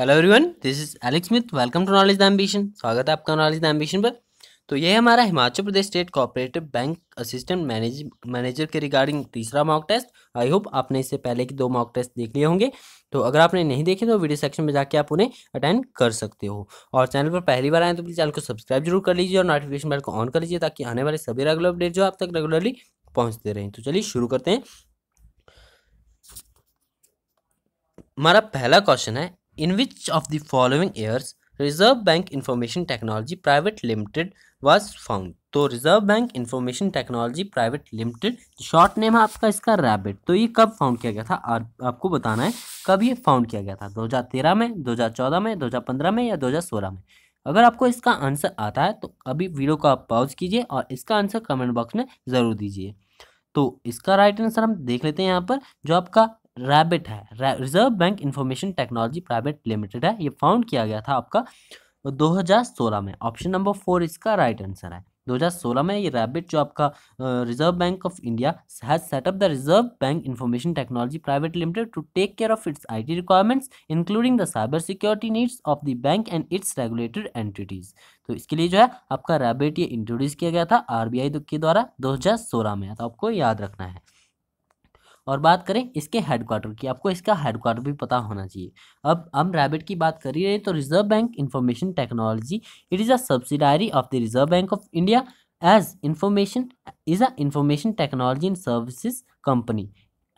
Hello everyone this is Alex Smith welcome to knowledge the ambition स्वागत है आपका knowledge the ambition पर तो ये हमारा Himachal Pradesh state cooperative bank assistant manage manager के रिगार्डिंग तीसरा मॉक टेस्ट आई होप आपने इससे पहले के दो मॉक टेस्ट देख लिए होंगे तो अगर आपने नहीं देखे तो वीडियो सेक्शन में जाके आप उन्हें अटेंड कर सकते हो और चैनल पर पहली बार आए तो प्लीज़ चैनल को सब्सक्राइब जरूर कर लीजिए और नोटिफिकेशन बेल को ऑन कर लीजिए ताकि आने वाले सभी रेगुलर अपडेट जो आप तक रेगुलरली पहुँचते रहें तो चलिए शुरू करते हैं हमारा पहला क्वेश्चन है In which of the following years reserve bank information technology private limited was found तो reserve bank information technology private limited short name है आपका इसका रैबिट तो ये कब फाउंड किया गया था और आपको बताना है कब ये फाउंड किया गया था 2013 में 2014 में 2015 में या 2016 में अगर आपको इसका आंसर आता है तो अभी वीडियो को आप पॉज कीजिए और इसका आंसर कमेंट बॉक्स में ज़रूर दीजिए तो इसका राइट आंसर हम देख लेते हैं यहाँ पर जो आपका रैबिट है reserve bank information technology private limited है ये फाउंड किया गया था आपका 2016 में ऑप्शन नंबर फोर इसका राइट आंसर है 2016 में ये रैबिट जो आपका reserve bank of India has set up the reserve bank information technology private limited to take care of its IT requirements including the cyber security needs of the bank and its regulated entities तो इसके लिए जो है आपका rabbit ये introduce किया गया था आरबीआई के द्वारा सोलह में तो आपको याद रखना है और बात करें इसके हेडक्वार्टर की आपको इसका हेडक्वार्टर भी पता होना चाहिए अब हम रैबिट की बात कर ही रहे तो reserve bank information technology it is a subsidiary of the reserve bank of India as information is a information technology and services company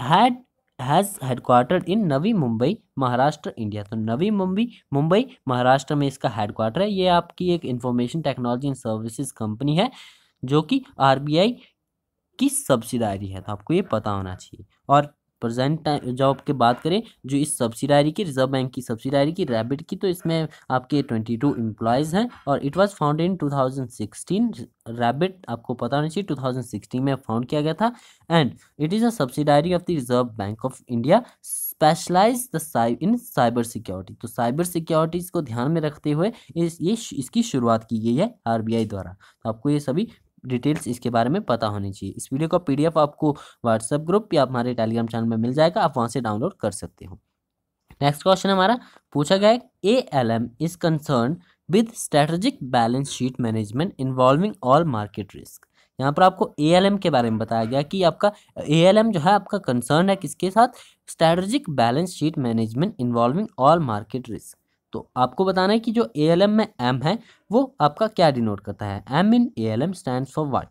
had has headquarter in Navi Mumbai Maharashtra India तो नवी मुंबई मुंबई महाराष्ट्र में इसका हेडक्वार्टर है ये आपकी एक information technology and services company है जो कि आरबीआई किस सब्सिडायरी है तो आपको ये पता होना चाहिए और प्रेजेंट टाइम जॉब के बात करें जो इस सब्सिडायरी की रिजर्व बैंक की सब्सिडायरी की रैबिट की तो इसमें आपके ट्वेंटी टू इम्प्लॉयज़ हैं और it was found in two thousand sixteen ReBIT आपको पता होना चाहिए टू थाउजेंड सिक्सटीन में फाउंड किया गया था and it is a subsidiary of the reserve bank of India specialize the in cyber security तो साइबर सिक्योरिटीज़ को ध्यान में रखते हुए इस ये इसकी शुरुआत की गई है आर द्वारा तो आपको ये सभी डिटेल्स इसके बारे में पता होनी चाहिए इस वीडियो का पी आपको व्हाट्सएप ग्रुप या हमारे टेलीग्राम चैनल में मिल जाएगा आप वहाँ से डाउनलोड कर सकते हो नेक्स्ट क्वेश्चन हमारा पूछा गया है A L M is concern with strategic balance sheet management involving all market risk यहाँ पर आपको ए एल एम के बारे में बताया गया कि आपका ए एल एम जो है आपका कंसर्न है किसके साथ strategic balance sheet management involving all market risk तो आपको बताना है कि जो ए एल एम में एम है वो आपका क्या डिनोट करता है M in A L M stand for what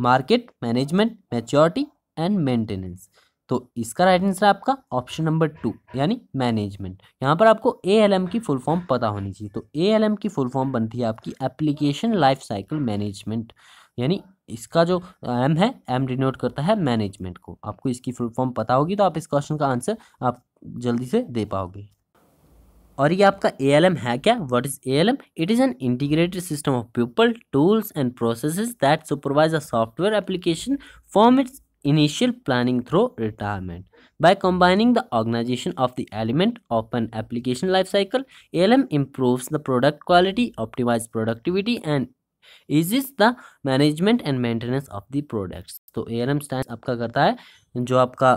market management maturity and maintenance तो इसका राइट आंसर आपका ऑप्शन नंबर टू यानी मैनेजमेंट यहाँ पर आपको ए एल एम की फुल फॉर्म पता होनी चाहिए तो ए एल एम की फुल फॉर्म बनती है आपकी एप्लीकेशन लाइफ साइकिल मैनेजमेंट यानी इसका जो एम है एम डिनोट करता है मैनेजमेंट को आपको इसकी फुल फॉर्म पता होगी तो आप इस क्वेश्चन का आंसर आप जल्दी से दे पाओगे और ये आपका ए है क्या what is A it is an integrated system of people tools and processes that supervise a software application form its initial planning through retirement. By combining the organization of the element of an application lifecycle, ALM improves the product quality, optimizes productivity and eases the management and maintenance of the products. तो ALM stands आपका करता है जो आपका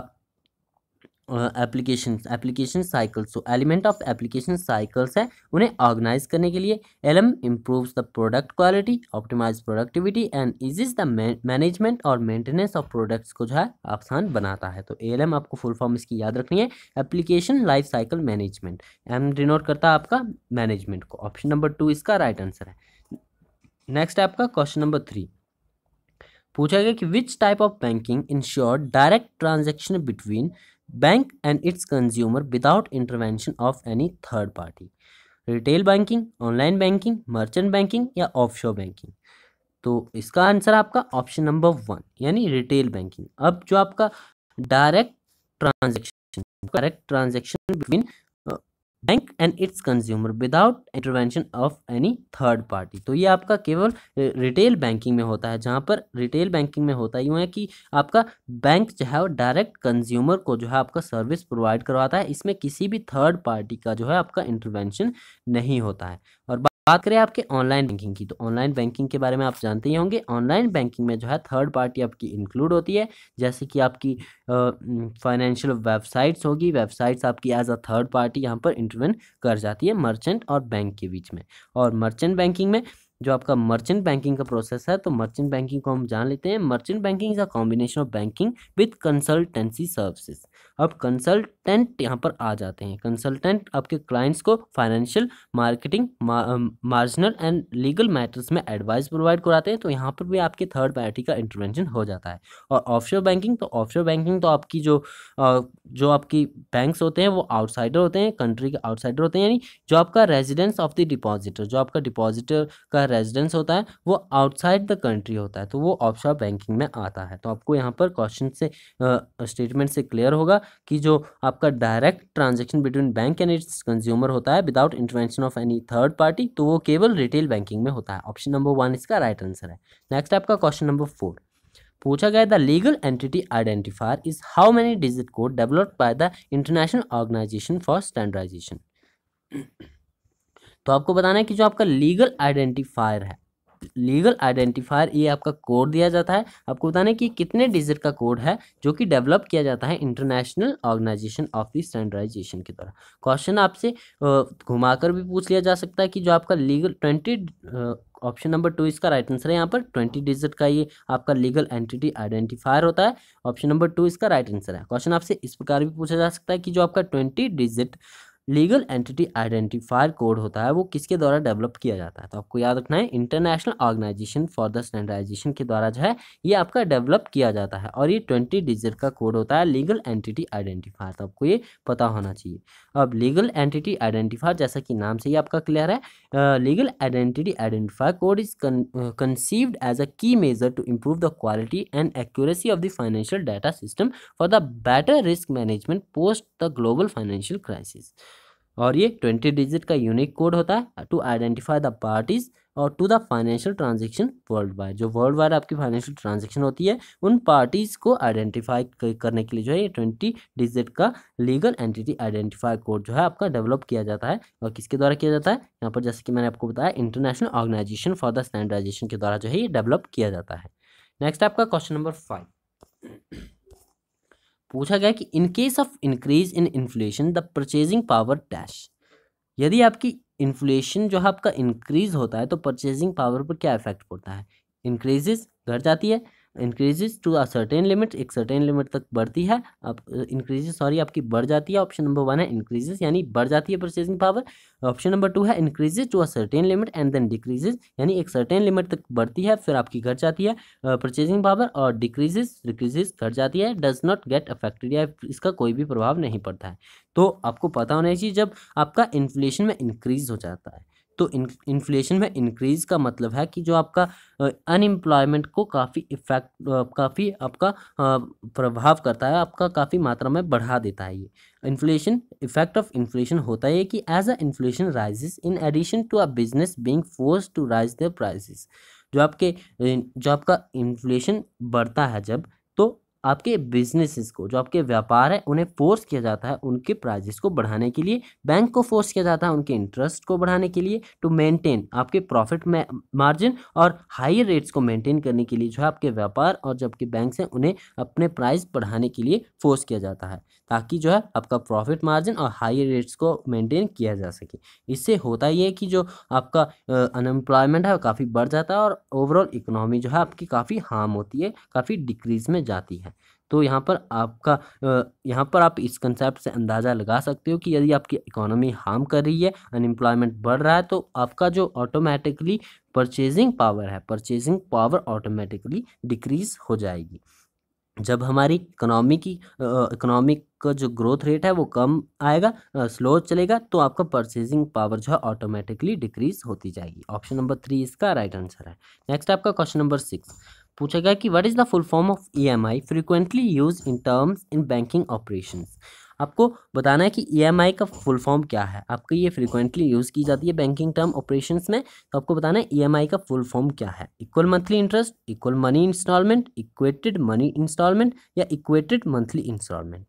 application application cycles so element of application cycles है उन्हें organise करने के लिए L M improves the product quality optimise productivity and is the management और मेंटेनेंस ऑफ प्रोडक्ट्स को जो है आसान बनाता है तो ए आपको फुल फॉर्म इसकी याद रखनी है application life cycle management M denote करता है आपका मैनेजमेंट को ऑप्शन नंबर टू इसका राइट right आंसर है नेक्स्ट है आपका क्वेश्चन नंबर थ्री पूछा गया कि which type of banking insure direct transaction between bank and its consumer without intervention of any third party retail banking online banking merchant banking या offshore banking तो इसका answer आपका option number one यानी retail banking अब जो आपका direct transaction direct transaction between bank and its consumer without intervention of any third party तो ये आपका केवल रिटेल बैंकिंग में होता है जहाँ पर रिटेल बैंकिंग में होता यूँ है कि आपका बैंक जो है वो डायरेक्ट कंज्यूमर को जो है आपका सर्विस प्रोवाइड करवाता है इसमें किसी भी थर्ड पार्टी का जो है आपका इंटरवेंशन नहीं होता है और बात करें आपके ऑनलाइन बैंकिंग की तो ऑनलाइन बैंकिंग के बारे में आप जानते ही होंगे ऑनलाइन बैंकिंग में जो है थर्ड पार्टी आपकी इंक्लूड होती है जैसे कि आपकी फाइनेंशियल वेबसाइट्स होगी वेबसाइट्स आपकी एज अ थर्ड पार्टी यहाँ पर इंटरवेंट कर जाती है मर्चेंट और बैंक के बीच में और मर्चेंट बैंकिंग में जो आपका मर्चेंट बैंकिंग का प्रोसेस है तो मर्चेंट बैंकिंग को हम जान लेते हैं merchant banking is a combination of banking with consultancy services अब कंसल्टेंट यहाँ पर आ जाते हैं कंसल्टेंट आपके क्लाइंट्स को financial marketing marginal and legal matters में एडवाइस प्रोवाइड कराते हैं तो यहाँ पर भी आपके थर्ड पार्टी का इंटरवेंशन हो जाता है और ऑफशोर बैंकिंग तो ऑफशोर बैंकिंग तो आपकी जो जो आपकी बैंक्स होते हैं वो आउटसाइडर होते हैं कंट्री के आउटसाइडर होते हैं यानी जो आपका रेजिडेंस ऑफ द डिपॉजिटर जो आपका डिपॉजिटर का रेजिडेंस होता है वो आउटसाइड द कंट्री होता है तो वो ऑफशोर बैंकिंग में आता है तो आपको यहाँ पर क्वेश्चन से स्टेटमेंट से क्लियर होगा कि जो आपका direct transaction between bank and its consumer होता है without intervention of any third party तो वो केवल रिटेल बैंकिंग में होता है ऑप्शन नंबर वन इसका राइट आंसर है नेक्स्ट आपका क्वेश्चन नंबर फोर पूछा गया the legal entity identifier is how many digit code developed by the International Organisation for Standardisation तो आपको बताना है कि जो आपका लीगल आइडेंटिफायर है लीगल आइडेंटिफायर ये आपका कोड दिया जाता है आपको बताना है कि कितने डिजिट का कोड है जो कि डेवलप किया जाता है International Organisation of the Standardisation के द्वारा क्वेश्चन आपसे घुमाकर भी पूछ लिया जा सकता है कि जो आपका legal twenty option number two इसका राइट आंसर है यहाँ पर ट्वेंटी डिजिट का ये आपका लीगल एंटिटी आइडेंटिफायर होता है ऑप्शन नंबर टू इसका राइट आंसर है क्वेश्चन आपसे इस प्रकार भी पूछा जा सकता है कि जो आपका twenty digit legal entity identifier code होता है वो किसके द्वारा डेवलप किया जाता है तो आपको याद रखना है International Organisation for the Standardisation के द्वारा जो है ये आपका डेवलप किया जाता है और ये ट्वेंटी डिजिट का कोड होता है लीगल एंटिटी आइडेंटिफायर तो आपको ये पता होना चाहिए अब लीगल एंटिटी आइडेंटिफायर जैसा कि नाम से ही आपका क्लियर है legal identity identifier code is conceived as a key measure to improve the quality and accuracy of the financial data system for the better risk management post the global financial crisis और ये twenty digit का unique code होता है to identify the parties और to the financial transaction world wide जो world wide आपकी financial transaction होती है उन पार्टीज को आइडेंटिफाई करने के लिए जो है ये ट्वेंटी डिजिट का लीगल एंटिटी आइडेंटिफाई कोड जो है आपका डेवलप किया जाता है और किसके द्वारा किया जाता है यहाँ पर जैसे कि मैंने आपको बताया International Organisation for the Standardisation के द्वारा जो है ये डेवलप किया जाता है नेक्स्ट आपका क्वेश्चन नंबर फाइव पूछा गया कि in case of increase in inflation the purchasing power dash यदि आपकी इन्फ्लेशन जो है आपका इंक्रीज होता है तो परचेजिंग पावर पर क्या इफेक्ट पड़ता है इंक्रीजेस घट जाती है increases to a certain limit एक सर्टेन लिमिट तक बढ़ती है आप इंक्रीजेज सॉरी आपकी बढ़ जाती है ऑप्शन नंबर वन है इंक्रीजेज यानी बढ़ जाती है purchasing power option number two है increases to a certain limit and then decreases यानी एक सर्टेन लिमिट तक बढ़ती है फिर आपकी घट जाती है परचेजिंग पावर और डिक्रीजेज डिक्रीजेज घट जाती है डज नॉट गेट अफेक्टेड या इसका कोई भी प्रभाव नहीं पड़ता है तो आपको पता होना चाहिए जब आपका इन्फ्लेशन में इंक्रीज हो जाता है तो इन्फ्लेशन में इंक्रीज का मतलब है कि जो आपका अनएम्प्लॉयमेंट को काफ़ी इफेक्ट काफ़ी आपका प्रभाव करता है आपका काफ़ी मात्रा में बढ़ा देता है ये इन्फ्लेशन इफेक्ट ऑफ इन्फ्लेशन होता है कि as a inflation rises in addition to a business being force to raise the prices जो आपके जो आपका इन्फ्लेशन बढ़ता है जब तो आपके बिजनेसेस को जो आपके व्यापार है उन्हें फोर्स किया जाता है उनके प्राइजेस को बढ़ाने के लिए बैंक को फोर्स किया जाता है उनके इंटरेस्ट को बढ़ाने के लिए टू मेंटेन आपके प्रॉफिट मार्जिन और हाई रेट्स को मेंटेन करने के लिए जो है आपके व्यापार और जो आपके बैंक हैं उन्हें अपने प्राइस बढ़ाने के लिए फोर्स किया जाता है ताकि जो है आपका प्रॉफिट मार्जिन और हाई रेट्स को मेंटेन किया जा सके इससे होता ये है कि जो आपका अनएम्प्लॉयमेंट है काफ़ी बढ़ जाता है और ओवरऑल इकोनॉमी जो है आपकी काफ़ी हार्म होती है काफ़ी डिक्रीज में जाती है तो यहाँ पर आपका यहाँ पर आप इस कंसेप्ट से अंदाज़ा लगा सकते हो कि यदि आपकी इकोनॉमी हार्म कर रही है अनएम्प्लॉयमेंट बढ़ रहा है तो आपका जो ऑटोमेटिकली परचेजिंग पावर है परचेजिंग पावर ऑटोमेटिकली डिक्रीज हो जाएगी जब हमारी इकोनॉमी की इकोनॉमिक का जो ग्रोथ रेट है वो कम आएगा स्लो चलेगा तो आपका परचेजिंग पावर जो है ऑटोमेटिकली डिक्रीज होती जाएगी ऑप्शन नंबर थ्री इसका राइट आंसर है नेक्स्ट आपका क्वेश्चन नंबर सिक्स पूछा गया कि what is the full form of EMI frequently use in terms in banking operations आपको बताना है कि ईएमआई e का फुल फॉर्म क्या है आपको ये फ्रीक्वेंटली यूज़ की जाती है बैंकिंग टर्म ऑपरेशंस में तो आपको बताना है ईएमआई e का फुल फॉर्म क्या है equal monthly interest equal money instalment equated money instalment या इक्वेटेड मंथली इंस्टॉलमेंट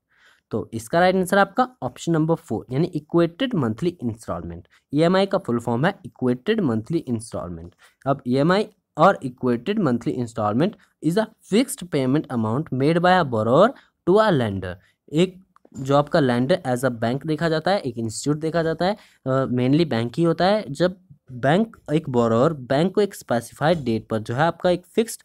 तो इसका राइट आंसर आपका ऑप्शन नंबर फोर यानी इक्वेटेड मंथली इंस्टॉलमेंट ईएमआई का फुल फॉर्म है इक्वेटेड मंथली इंस्टॉलमेंट अब EMI e or equated monthly installment is a fixed payment amount made by a borrower to a lender एक जो आपका lander as a bank देखा जाता है एक इंस्टीट्यूट देखा जाता है मेनली बैंक ही होता है जब बैंक एक बोरोर बैंक को एक स्पेसिफाइड डेट पर जो है आपका एक फिक्स्ड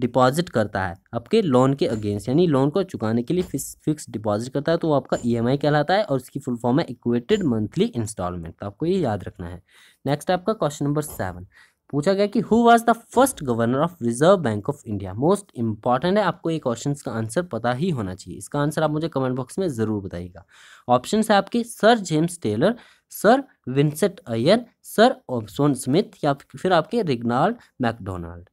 डिपॉजिट करता है आपके लोन के अगेंस्ट यानी लोन को चुकाने के लिए फिक्स डिपॉजिट करता है तो वो आपका ईएमआई e कहलाता है और उसकी फुल फॉर्म है इक्वेटेड मंथली इंस्टॉलमेंट तो आपको ये याद रखना है नेक्स्ट आपका क्वेश्चन नंबर सेवन पूछा गया कि who was the first governor of Reserve bank of India most important है आपको ये क्वेश्चन का आंसर पता ही होना चाहिए इसका आंसर आप मुझे कमेंट बॉक्स में ज़रूर बताइएगा ऑप्शन है आपके sir James Taylor sir Vincent Ayer sir Osborne Smith या फिर आपके रिग्नाल्ड मैकडोनाल्ड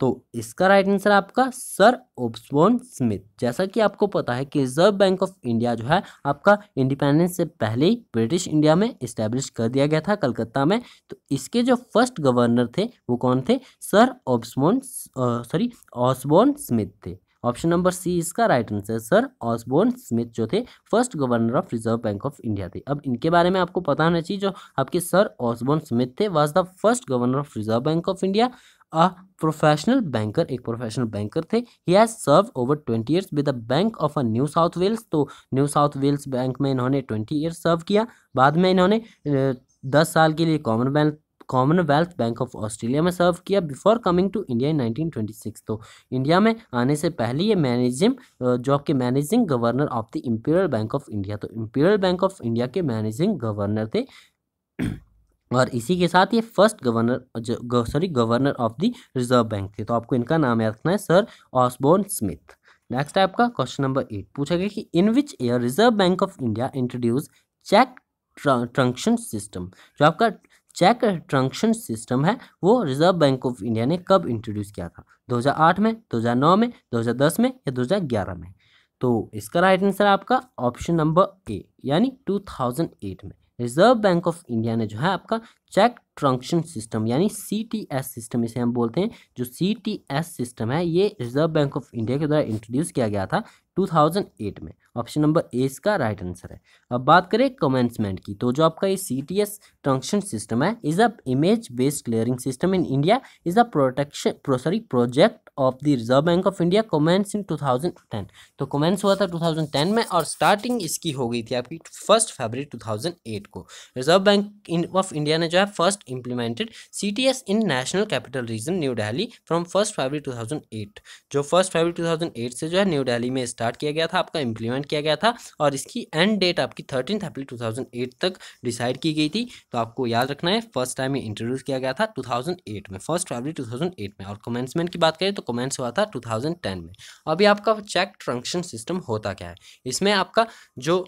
तो इसका राइट आंसर आपका सर ओब्सबोन स्मिथ जैसा कि आपको पता है कि रिजर्व बैंक ऑफ इंडिया जो है आपका इंडिपेंडेंस से पहले ही ब्रिटिश इंडिया में इस्टेब्लिश कर दिया गया था कलकत्ता में तो इसके जो फर्स्ट गवर्नर थे वो कौन थे sir Osborne sorry Osborne Smith थे ऑप्शन नंबर सी इसका right answer sir Osborne Smith जो थे first governor of Reserve bank of India थे अब इनके बारे में आपको पता होना चाहिए जो आपके सर ऑसबोर्न स्मिथ थे was the first governor of Reserve bank of India a professional banker एक प्रोफेशनल बैंकर थे he has serve over twenty years with the Bank of a New South Wales तो New South Wales bank में इन्होंने twenty years सर्व किया बाद में इन्होंने दस साल के लिए Commonwealth Commonwealth Bank of Australia में सर्व किया before coming to India in 1926 तो इंडिया में आने से पहले ये मैनेजिंग जॉब के managing governor of the Imperial Bank of India तो इम्पीरियल बैंक ऑफ इंडिया के मैनेजिंग गवर्नर थे और इसी के साथ ये first governor sorry governor of the reserve Bank थे तो आपको इनका नाम याद रखना है सर ऑसबोर्न स्मिथ नेक्स्ट है आपका क्वेश्चन नंबर एट पूछा गया कि in which year Reserve bank of India introduce cheque truncation system जो आपका चेक ट्रंक्शन सिस्टम है वो रिजर्व बैंक ऑफ इंडिया ने कब इंट्रोड्यूस किया था 2008 में 2009 में 2010 में या 2011 में तो इसका राइट आंसर आपका ऑप्शन नंबर ए यानी 2008 में रिजर्व बैंक ऑफ इंडिया ने जो है आपका चेक ट्रंक्शन सिस्टम यानी सी टी एस सिस्टम इसे हम बोलते हैं जो सी टी एस सिस्टम है ये रिजर्व बैंक ऑफ इंडिया के द्वारा इंट्रोड्यूस किया गया था 2008 में ऑप्शन नंबर ए इसका राइट आंसर है अब बात करें कमेंसमेंट की तो जो आपका ये C T S truncation system है is a image based clearing system in India is a protection sorry project of the reserve bank of India commence in 2010 तो कमेंस हुआ था 2010 में और स्टार्टिंग इसकी हो गई थी आपकी फर्स्ट फरवरी 2008 को रिजर्व बैंक ऑफ इंडिया ने जो Punjab first implemented CTS in National Capital Region New Delhi from first February 2008 जो फर्स्ट February 2008 से जो है New Delhi में start किया गया था आपका implement किया गया था और इसकी end date आपकी थर्टीन अप्रैल 2008 तक डिसाइड की गई थी तो आपको याद रखना है फर्स्ट टाइम ये इंट्रोड्यूस किया गया था 2008 में फर्स्ट फरवरी 2008 में और commencement की बात करें तो commence हुआ था 2010 में अभी आपका चेक ट्रंक्शन सिस्टम होता क्या है इसमें आपका जो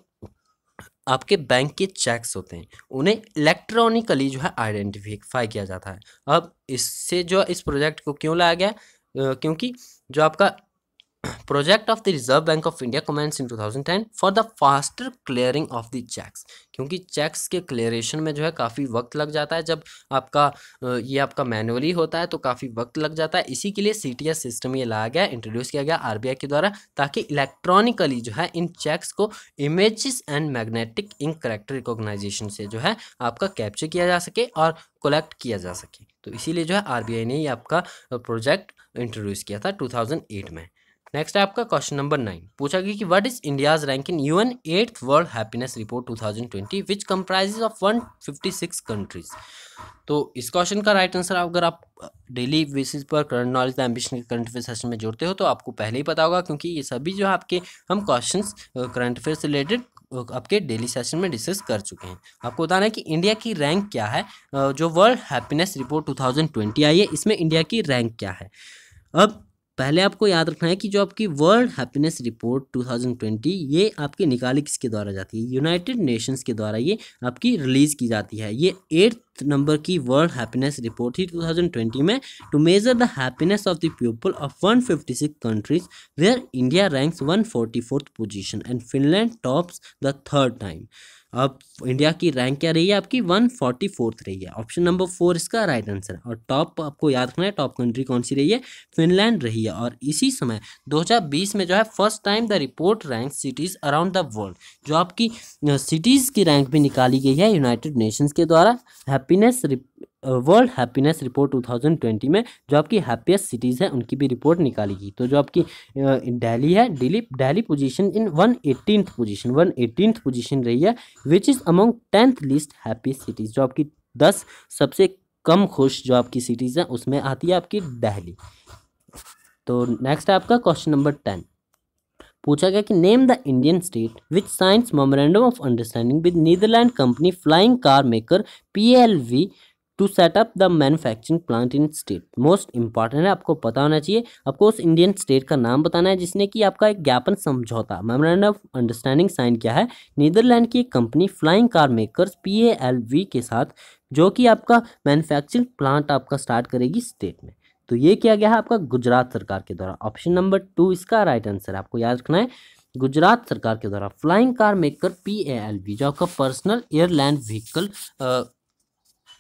आपके बैंक के चेक्स होते हैं उन्हें इलेक्ट्रॉनिकली जो है आइडेंटिफाई किया जाता है अब इससे जो इस प्रोजेक्ट को क्यों लाया गया क्योंकि जो आपका project of the reserve bank of India commence in 2010 for the faster clearing of the cheques क्योंकि चेक्स के क्लियरेशन में जो है काफ़ी वक्त लग जाता है जब आपका ये आपका मैनुअली होता है तो काफ़ी वक्त लग जाता है इसी के लिए सी सिस्टम ये लाया गया इंट्रोड्यूस किया गया आर के द्वारा ताकि इलेक्ट्रॉनिकली जो है इन चेक्स को image and magnetic in character recognition से जो है आपका कैप्चर किया जा सके और कलेक्ट किया जा सके तो इसीलिए जो है आई ने ये आपका प्रोजेक्ट इंट्रोड्यूस किया था एट में नेक्स्ट है आपका क्वेश्चन नंबर नाइन पूछा गया कि what is India's rank in UN eighth World Happiness Report 2020 which comprises of one countries तो इस क्वेश्चन का राइट आंसर अगर आप डेली बेसिस पर करंट नॉलेज एम्बिशन के करंट अफेयर सेशन में जोड़ते हो तो आपको पहले ही पता होगा क्योंकि ये सभी जो है आपके हम क्वेश्चन करंट अफेयर से रिलेटेड आपके डेली सेशन में डिस्कस कर चुके हैं आपको बताना है कि इंडिया की रैंक क्या है जो वर्ल्ड हैप्पीनेस रिपोर्ट 2020 आई है इसमें इंडिया की रैंक क्या है अब पहले आपको याद रखना है कि जो आपकी वर्ल्ड हैप्पीनेस रिपोर्ट 2020 ये आपकी निकाली किसके द्वारा जाती है यूनाइटेड नेशंस के द्वारा ये आपकी रिलीज़ की जाती है ये एट्थ नंबर की वर्ल्ड हैप्पीनेस रिपोर्ट थी 2020 में to measure the happiness of the people of 156 countries where India ranks one position and Finland tops the third time अब इंडिया की रैंक क्या रही है आपकी वन फोर्टी फोर्थ रही है ऑप्शन नंबर फोर इसका राइट आंसर और टॉप आपको याद रखना है टॉप कंट्री कौन सी रही है फिनलैंड रही है और इसी समय 2020 में जो है first time the report rank cities around the world जो आपकी सिटीज़ की रैंक भी निकाली गई है यूनाइटेड नेशंस के द्वारा हैप्पीनेस वर्ल्ड हैप्पीनेस रिपोर्ट 2020 में जो आपकी हैप्पीएस्ट सिटीज़ हैं उनकी भी रिपोर्ट निकाली गई तो जो आपकी दिल्ली है Delhi Delhi position in one eighteen position one eighteen position रही है which is among tenth list happy cities जो आपकी दस सबसे कम खुश जो आपकी सिटीज़ हैं उसमें आती है आपकी दिल्ली तो नेक्स्ट है आपका क्वेश्चन नंबर टेन पूछा गया कि name the Indian state which signs memorandum of understanding with Netherland company flying car maker P L V to set up the manufacturing plant in state most important है आपको पता होना चाहिए आपको उस इंडियन स्टेट का नाम बताना है जिसने कि आपका एक ज्ञापन समझौता मेमोरेंडम ऑफ अंडरस्टैंडिंग साइन किया है नीदरलैंड की एक company flying car makers P के साथ जो कि आपका मैनुफैक्चरिंग प्लांट आपका स्टार्ट करेगी स्टेट में तो ये किया गया है आपका गुजरात सरकार के द्वारा ऑप्शन नंबर टू इसका राइट आंसर आपको याद रखना है गुजरात सरकार के द्वारा flying car maker P A L V जो आपका personal air land vehicle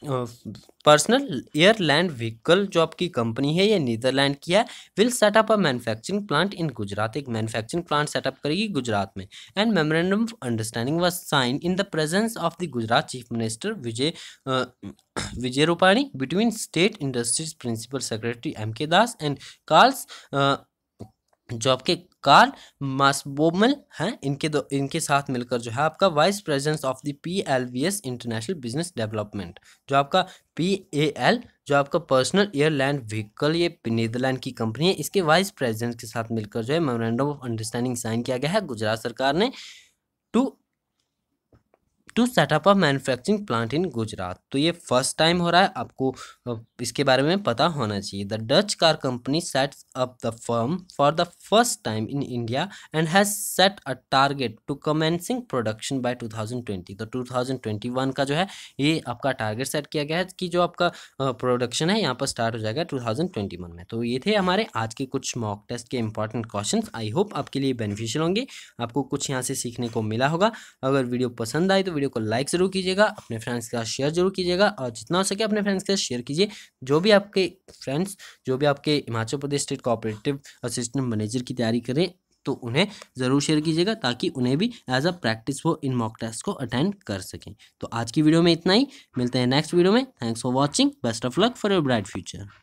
personal air land vehicle जो आपकी कंपनी है ये नीदरलैंड की है will set up a manufacturing plant in Gujarat एक मैन्युफैक्चरिंग प्लांट सेटअप करेगी गुजरात में and memorandum of understanding was sign in the presence of the Gujarat chief minister Vijay Vijay Rupani between state industries principal secretary M K Das and Carl's जो आपके car मासबोमल हैं इनके दो इनके साथ मिलकर जो है आपका vice president of the P L V S international business development जो आपका पी ए एल जो आपका पर्सनल एयरलाइन व्हीकल ये नीदरलैंड की कंपनी है इसके वाइस प्रेसिडेंट के साथ मिलकर जो है मेमोरेंडम ऑफ अंडरस्टैंडिंग साइन किया गया है गुजरात सरकार ने to to set up a manufacturing plant in Gujarat तो ये फर्स्ट टाइम हो रहा है आपको इसके बारे में पता होना चाहिए the Dutch car company sets up the firm for the first time in India and has set a target to commencing production by 2020 तो वन का जो है ये आपका टारगेट सेट किया गया है कि जो आपका प्रोडक्शन है यहाँ पर स्टार्ट हो जाएगा 2021 में तो ये थे हमारे आज के कुछ मॉक टेस्ट के इंपॉर्टेंट क्वेश्चन आई होप आपके लिए बेनिफिशियल होंगे आपको कुछ यहाँ से सीखने को मिला होगा अगर वीडियो पसंद आए तो वीडियो को लाइक ज़रूर कीजिएगा अपने फ्रेंड्स के साथ शेयर जरूर कीजिएगा और जितना हो सके अपने फ्रेंड्स के साथ शेयर कीजिए जो भी आपके फ्रेंड्स जो भी आपके Himachal Pradesh state cooperative assistant manager की तैयारी करें तो उन्हें ज़रूर शेयर कीजिएगा ताकि उन्हें भी एज अ प्रैक्टिस वो इन मॉक टेस्ट को अटेंड कर सकें तो आज की वीडियो में इतना ही मिलते हैं नेक्स्ट वीडियो में thanks for watching best of luck for your bright future